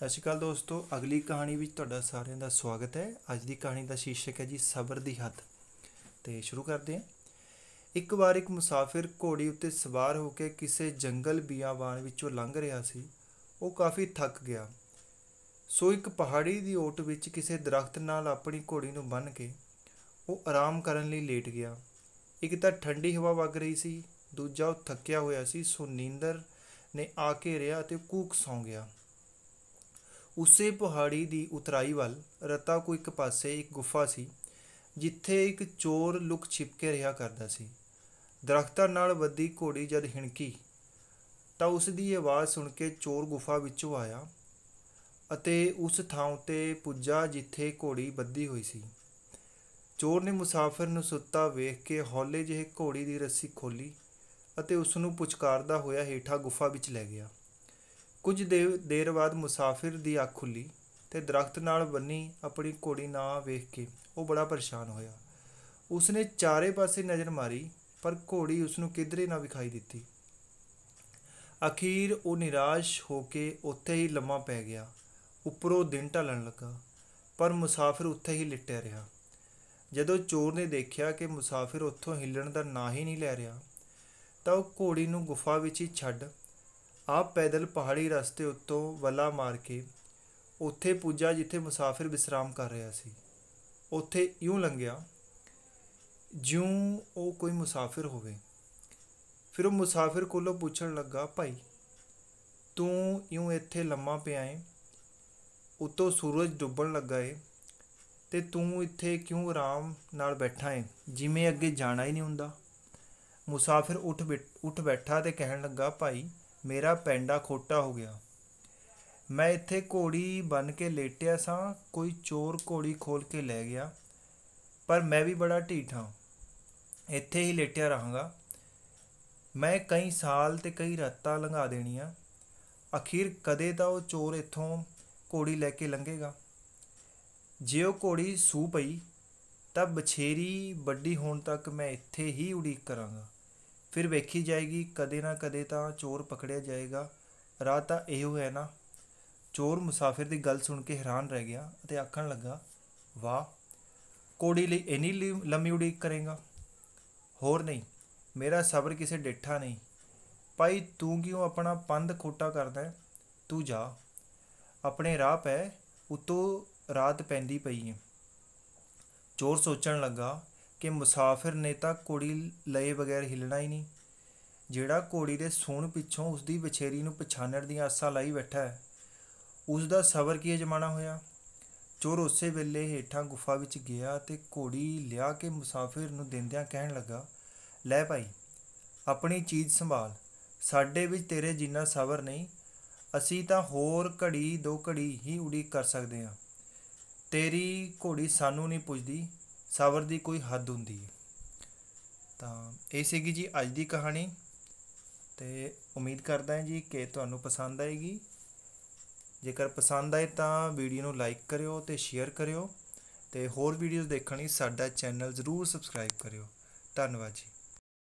ਸਤਿ ਸ਼੍ਰੀ ਅਕਾਲ ਦੋਸਤੋ ਅਗਲੀ ਕਹਾਣੀ ਵਿੱਚ ਤੁਹਾਡਾ ਸਾਰਿਆਂ ਦਾ ਸਵਾਗਤ ਹੈ ਅੱਜ ਦੀ ਕਹਾਣੀ ਦਾ ਸ਼ੀਰਸ਼ਕ ਹੈ ਜੀ ਸਬਰ ਦੀ ਹੱਦ ਤੇ ਸ਼ੁਰੂ ਕਰਦੇ ਹਾਂ ਇੱਕ ਵਾਰ ਇੱਕ ਮੁਸਾਫਿਰ ਘੋੜੀ ਉੱਤੇ ਸਵਾਰ ਹੋ ਕੇ ਕਿਸੇ ਜੰਗਲ ਬਿਆਬਾਨ ਵਿੱਚੋਂ ਲੰਘ ਰਿਹਾ ਸੀ ਉਹ ਕਾਫੀ ਥੱਕ ਗਿਆ ਸੋ ਇੱਕ ਪਹਾੜੀ ਦੀ ਓਟ ਵਿੱਚ ਕਿਸੇ ਦਰਖਤ ਨਾਲ ਆਪਣੀ ਘੋੜੀ ਨੂੰ ਬੰਨ੍ਹ ਕੇ ਉਹ ਆਰਾਮ ਕਰਨ ਲਈ ਲੇਟ ਗਿਆ ਇੱਕ ਤਾਂ ਠੰਡੀ ਹਵਾ ਵਗ ਰਹੀ ਸੀ ਦੂਜਾ ਉਹ ਥੱਕਿਆ ਹੋਇਆ ਸੀ ਸੋ ਨੀਂਦਰ ਨੇ ਆ ਕੇ ਰਿਆ ਤੇ ਕੂਕ ਸੌਂ ਗਿਆ ਉਸੇ ਪਹਾੜੀ ਦੀ ਉਤਰਾਈ ਵੱਲ ਰਤਾ ਕੋ ਇੱਕ ਪਾਸੇ ਇੱਕ ਗੁਫਾ ਸੀ ਜਿੱਥੇ ਇੱਕ ਚੋਰ ਲੁਕ ਛਿਪ ਕੇ ਰਿਹਾ ਕਰਦਾ ਸੀ ਦਰਖਤਾਂ ਨਾਲ ਵੱਧੀ ਘੋੜੀ ਜਦ ਹਿਣਕੀ ਤਾਂ ਉਸ ਦੀ ਆਵਾਜ਼ ਸੁਣ ਕੇ ਚੋਰ ਗੁਫਾ ਵਿੱਚੋਂ ਆਇਆ ਅਤੇ ਉਸ ਥਾਂ ਉਤੇ ਪੁੱਜਾ ਜਿੱਥੇ ਘੋੜੀ ਬੱਧੀ ਹੋਈ ਸੀ ਚੋਰ ਨੇ ਮੁਸਾਫਰ ਨੂੰ ਸੁੱਤਾ ਵੇਖ ਕੇ ਹੌਲੇ ਜਿਹੇ ਘੋੜੀ ਦੀ ਰੱਸੀ ਖੋਲੀ ਅਤੇ ਉਸ ਨੂੰ ਪੁਚਕਾਰਦਾ ਹੋਇਆ ਹੀਠਾ ਗੁਫਾ ਵਿੱਚ ਲੈ ਗਿਆ ਕੁਝ ਦੇਰ ਬਾਅਦ ਮੁਸਾਫਿਰ ਦੀ ਅੱਖ ਖੁੱਲੀ ਤੇ ਦਰਖਤ ਨਾਲ ਬੰਨੀ ਆਪਣੀ ਘੋੜੀ ਨਾ ਵੇਖ ਕੇ ਉਹ ਬੜਾ ਪਰੇਸ਼ਾਨ ਹੋਇਆ ਉਸਨੇ ਚਾਰੇ ਪਾਸੇ ਨਜ਼ਰ ਮਾਰੀ ਪਰ ਘੋੜੀ ਉਸ ਨੂੰ ਕਿਧਰੇ ਨਾ ਵਿਖਾਈ ਦਿੱਤੀ ਅਖੀਰ ਉਹ ਨਿਰਾਸ਼ ਹੋ ਕੇ ਉੱਥੇ ਹੀ ਲੰਮਾ ਪੈ ਗਿਆ ਉੱਪਰੋਂ ਦਿਨ ਢਲਣ ਲੱਗਾ ਪਰ ਮੁਸਾਫਿਰ ਉੱਥੇ ਹੀ ਲਿਟਿਆ ਰਿਹਾ ਜਦੋਂ ਚੋਰ ਨੇ ਦੇਖਿਆ ਕਿ ਮੁਸਾਫਿਰ ਉੱਥੋਂ ਹਿੱਲਣ ਦਾ ਨਾਂ ਹੀ ਨਹੀਂ ਲੈ ਰਿਹਾ ਤਾਂ ਉਹ ਘੋੜੀ ਨੂੰ ਗੁਫਾ ਵਿੱਚ ਹੀ ਛੱਡ ਆਪ ਪੈਦਲ ਪਹਾੜੀ ਰਸਤੇ ਉੱਤੋਂ ਵਲਾ ਮਾਰ ਕੇ ਉੱਥੇ ਪੁੱਜਾ ਜਿੱਥੇ ਮੁਸਾਫਿਰ ਵਿਸਰਾਮ ਕਰ ਰਿਹਾ ਸੀ ਉੱਥੇ ਇਉਂ ਲੰਘਿਆ ਜਿਉਂ ਉਹ ਕੋਈ ਮੁਸਾਫਿਰ ਹੋਵੇ ਫਿਰ ਉਹ ਮੁਸਾਫਿਰ ਕੋਲੋਂ ਪੁੱਛਣ ਲੱਗਾ ਭਾਈ ਤੂੰ ਇਉਂ ਇੱਥੇ ਲੰਮਾ ਪਿਆ ਏ ਉਤੋਂ ਸੂਰਜ ਡੁੱਬਣ ਲੱਗਾ ਏ ਤੇ ਤੂੰ ਇੱਥੇ ਕਿਉਂ ਆਰਾਮ ਨਾਲ ਬੈਠਾ ਏ ਜਿਵੇਂ ਅੱਗੇ ਜਾਣਾ ਹੀ ਨਹੀਂ ਹੁੰਦਾ ਮੁਸਾਫਿਰ ਉੱਠ ਉੱਠ ਬੈਠਾ ਤੇ ਕਹਿਣ ਲੱਗਾ ਭਾਈ ਮੇਰਾ ਪੈਂਡਾ ਖੋਟਾ ਹੋ ਗਿਆ ਮੈਂ ਇੱਥੇ ਘੋੜੀ ਬਣ ਕੇ ਲੇਟਿਆ ਸਾਂ ਕੋਈ ਚੋਰ ਘੋੜੀ ਖੋਲ ਕੇ ਲੈ ਗਿਆ ਪਰ ਮੈਂ ਵੀ ਬੜਾ ਢੀਠ ਹਾਂ ਇੱਥੇ ਹੀ ਲੇਟਿਆ ਰਹਾਂਗਾ ਮੈਂ ਕਈ ਸਾਲ ਤੇ ਕਈ ਰਾਤਾਂ ਲੰਘਾ ਦੇਣੀਆਂ ਅਖੀਰ ਕਦੇ ਤਾਂ ਉਹ ਚੋਰ ਇੱਥੋਂ ਘੋੜੀ ਲੈ ਕੇ ਲੰਘੇਗਾ ਜੇ ਉਹ ਘੋੜੀ ਸੂ ਪਈ ਤਾਂ ਬਛੇਰੀ ਵੱਡੀ ਹੋਣ ਤੱਕ ਮੈਂ ਇੱਥੇ ਹੀ ਉਡੀਕ ਕਰਾਂਗਾ ਫਿਰ ਵੇਖੀ ਜਾਏਗੀ ਕਦੇ ਨਾ ਕਦੇ ਤਾਂ ਚੋਰ ਪਕੜਿਆ ਜਾਏਗਾ ਰਾਹ ਤਾਂ ਇਹੋ ਹੈ ਨਾ ਚੋਰ ਮੁਸਾਫਿਰ ਦੀ ਗੱਲ ਸੁਣ ਕੇ ਹੈਰਾਨ ਰਹਿ ਗਿਆ ਅਤੇ ਆਖਣ ਲੱਗਾ ਵਾਹ ਕੋੜੀ ਲਈ ਇਨੀ ਲੰਮੀ ਉਡੀਕ ਕਰੇਗਾ ਹੋਰ ਨਹੀਂ ਮੇਰਾ ਸਬਰ ਕਿਸੇ ਡੇਠਾ ਨਹੀਂ ਭਾਈ ਤੂੰ ਕਿਉਂ ਆਪਣਾ ਪੰਧ ਖੋਟਾ ਕਰਦਾ ਤੂੰ ਜਾ ਆਪਣੇ ਰਾਹ ਪੈ ਉਤੋਂ ਰਾਤ ਪੈਂਦੀ ਪਈ ਹੈ ਚੋਰ ਸੋਚਣ ਲੱਗਾ ਕਿ ਮੁਸਾਫਿਰ ਨੇ ਤਾਂ ਕੋੜੀ ਲਏ ਬਗੈਰ ਹਿਲਣਾ ਹੀ ਨਹੀਂ ਜਿਹੜਾ ਕੋੜੀ ਦੇ ਸੂਣ ਪਿੱਛੋਂ ਉਸ ਦੀ ਵਿਛੇਰੀ ਨੂੰ ਪਛਾਣਨ ਦੀ ਆਸਾ ਲਈ ਬੈਠਾ ਹੈ ਉਸ ਦਾ ਸਬਰ ਕੀ ਜਮਾਣਾ ਹੋਇਆ ਚੋਰ ਉਸੇ ਵੇਲੇ ਹੇਠਾਂ ਗੁਫਾ ਵਿੱਚ ਗਿਆ ਤੇ ਕੋੜੀ ਲਿਆ ਕੇ ਮੁਸਾਫਿਰ ਨੂੰ ਦਿੰਦਿਆਂ ਕਹਿਣ ਲੱਗਾ ਲੈ ਭਾਈ ਆਪਣੀ ਚੀਜ਼ ਸੰਭਾਲ ਸਾਡੇ ਵਿੱਚ ਤੇਰੇ ਜਿੰਨਾ ਸਬਰ ਨਹੀਂ ਅਸੀਂ ਤਾਂ ਹੋਰ ਘੜੀ ਦੋ ਘੜੀ ਹੀ ਉਡੀਕ ਕਰ ਸਕਦੇ ਹਾਂ ਤੇਰੀ ਘੋੜੀ ਸਾਨੂੰ ਨਹੀਂ ਪੁੱਜਦੀ ਸਬਰ ਦੀ ਕੋਈ ਹੱਦ ਹੁੰਦੀ ਹੈ ਤਾਂ ਇਹ ਸੀਗੀ ਜੀ ਅੱਜ ਦੀ ਕਹਾਣੀ ਤੇ ਉਮੀਦ ਕਰਦਾ ਹਾਂ ਜੀ ਕਿ ਤੁਹਾਨੂੰ ਪਸੰਦ ਆਏਗੀ ਜੇਕਰ ਪਸੰਦ ਆਏ ਤਾਂ ਵੀਡੀਓ ਨੂੰ ਲਾਈਕ ਕਰਿਓ ਤੇ ਸ਼ੇਅਰ ਕਰਿਓ ਤੇ ਹੋਰ ਵੀਡੀਓਜ਼ ਦੇਖਣ ਲਈ ਸਾਡਾ ਚੈਨਲ ਜ਼ਰੂਰ ਸਬਸਕ੍ਰਾਈਬ ਕਰਿਓ ਧੰਨਵਾਦ ਜੀ